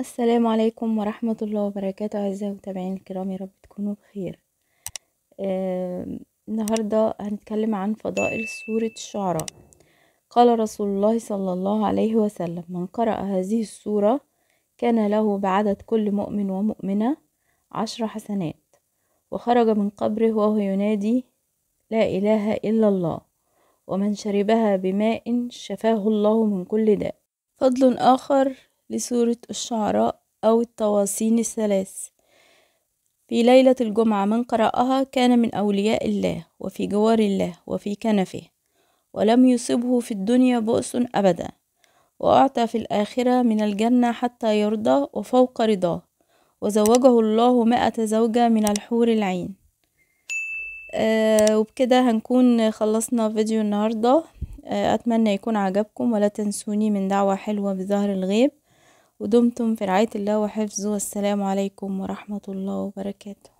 السلام عليكم ورحمة الله وبركاته أعزائي المتابعين الكرام يا رب تكونوا بخير آه، النهاردة هنتكلم عن فضائل سورة الشعراء قال رسول الله صلى الله عليه وسلم من قرأ هذه السورة كان له بعدد كل مؤمن ومؤمنة عشر حسنات وخرج من قبره وهو ينادي لا إله إلا الله ومن شربها بماء شفاه الله من كل داء فضل آخر لسورة الشعراء أو التواصين الثلاث في ليلة الجمعة من قرأها كان من أولياء الله وفي جوار الله وفي كنفه ولم يصبه في الدنيا بؤس أبدا وأعطى في الآخرة من الجنة حتى يرضى وفوق رضاه وزوجه الله مائة زوجة من الحور العين أه وبكده هنكون خلصنا فيديو النهاردة آه، أتمنى يكون عجبكم ولا تنسوني من دعوة حلوة بظهر الغيب ودمتم في رعاية الله وحفظه والسلام عليكم ورحمة الله وبركاته